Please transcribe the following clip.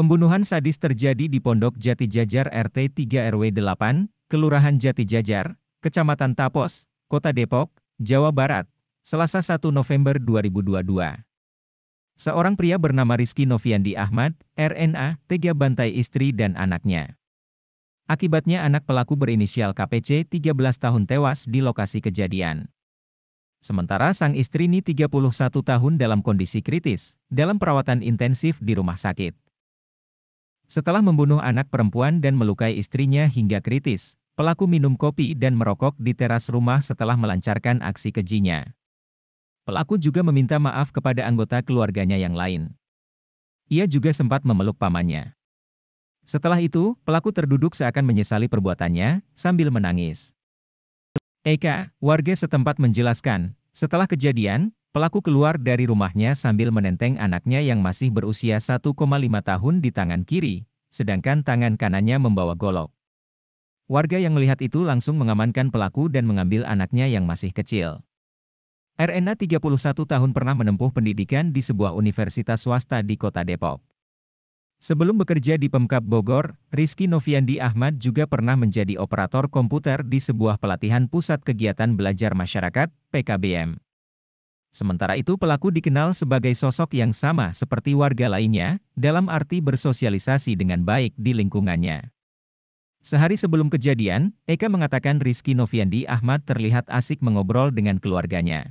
Pembunuhan sadis terjadi di Pondok Jati Jajar RT 3 RW 8, Kelurahan Jati Jajar, Kecamatan Tapos, Kota Depok, Jawa Barat, Selasa 1 November 2022. Seorang pria bernama Rizky Noviandi Ahmad, RNA, tega bantai istri dan anaknya. Akibatnya anak pelaku berinisial KPC 13 tahun tewas di lokasi kejadian. Sementara sang istri ini 31 tahun dalam kondisi kritis, dalam perawatan intensif di rumah sakit. Setelah membunuh anak perempuan dan melukai istrinya hingga kritis, pelaku minum kopi dan merokok di teras rumah setelah melancarkan aksi kejinya. Pelaku juga meminta maaf kepada anggota keluarganya yang lain. Ia juga sempat memeluk pamannya. Setelah itu, pelaku terduduk seakan menyesali perbuatannya, sambil menangis. Eka, warga setempat menjelaskan, setelah kejadian, Pelaku keluar dari rumahnya sambil menenteng anaknya yang masih berusia 1,5 tahun di tangan kiri, sedangkan tangan kanannya membawa golok. Warga yang melihat itu langsung mengamankan pelaku dan mengambil anaknya yang masih kecil. RNA 31 tahun pernah menempuh pendidikan di sebuah universitas swasta di kota Depok. Sebelum bekerja di Pemkap Bogor, Rizky Noviandi Ahmad juga pernah menjadi operator komputer di sebuah pelatihan pusat kegiatan belajar masyarakat, PKBM. Sementara itu pelaku dikenal sebagai sosok yang sama seperti warga lainnya, dalam arti bersosialisasi dengan baik di lingkungannya. Sehari sebelum kejadian, Eka mengatakan Rizky Noviandi Ahmad terlihat asik mengobrol dengan keluarganya.